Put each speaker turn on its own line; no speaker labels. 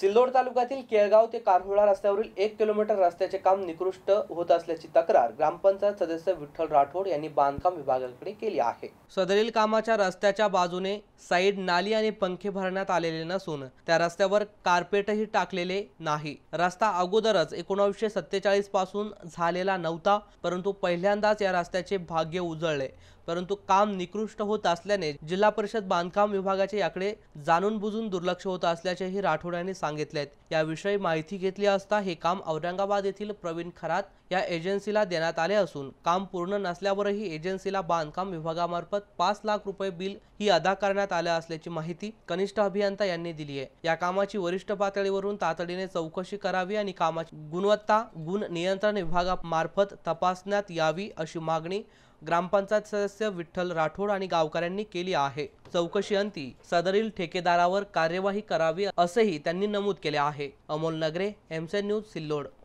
सिल्लोड तालुक्यातील केळगाव ते कारहोळा रस्त्यावरील एक किलोमीटर रस्त्याचे काम निकृष्ट होत असल्याची तक्रार ग्रामपंचायत सदस्य विठ्ठल राठोड यांनी बांधकाम विभागाकडे केली आहे सदरील कामाच्या रस्त्याच्या बाजूने साईड नाली आणि पंखे भरण्यात आलेले नसून त्या रस्त्यावर कार्पेटही टाकलेले नाही रस्ता अगोदरच एकोणावीसशे सत्तेचाळीस पासून झालेला नव्हता परंतु पहिल्यांदाच या रस्त्याचे भाग्य उजळले परंतु काम निकृष्ट होत असल्याने जिल्हा परिषद बांधकाम विभागाचे याकडे जाणून बुजून दुर्लक्ष होत असल्याचेही राठोड यांनी सांगितले याविषयी माहिती घेतली असता हे काम औरंगाबाद येथील प्रवीण खरात या एजन्सीला देण्यात आले असून काम पूर्ण नसल्यावरही एजन्सीला बांधकाम विभागामार्फत पाच लाख रुपये बिल ही अदा करण्यात करण्यात आल्या असल्याची माहिती कनिष्ठ अभियंता यांनी दिली आहे या कामाची वरिष्ठ पातळीवरून तातडीने चौकशी करावी आणि कामाची गुणवत्ता गुण नियंत्रण विभागामार्फत तपासण्यात यावी अशी मागणी ग्रामपंचायत सदस्य विठ्ठल राठोड आणि गावकऱ्यांनी केली आहे चौकशी अंती सदरील ठेकेदारावर कार्यवाही करावी असेही त्यांनी नमूद केले आहे अमोल नगरे एमसे न्यूज सिल्लोड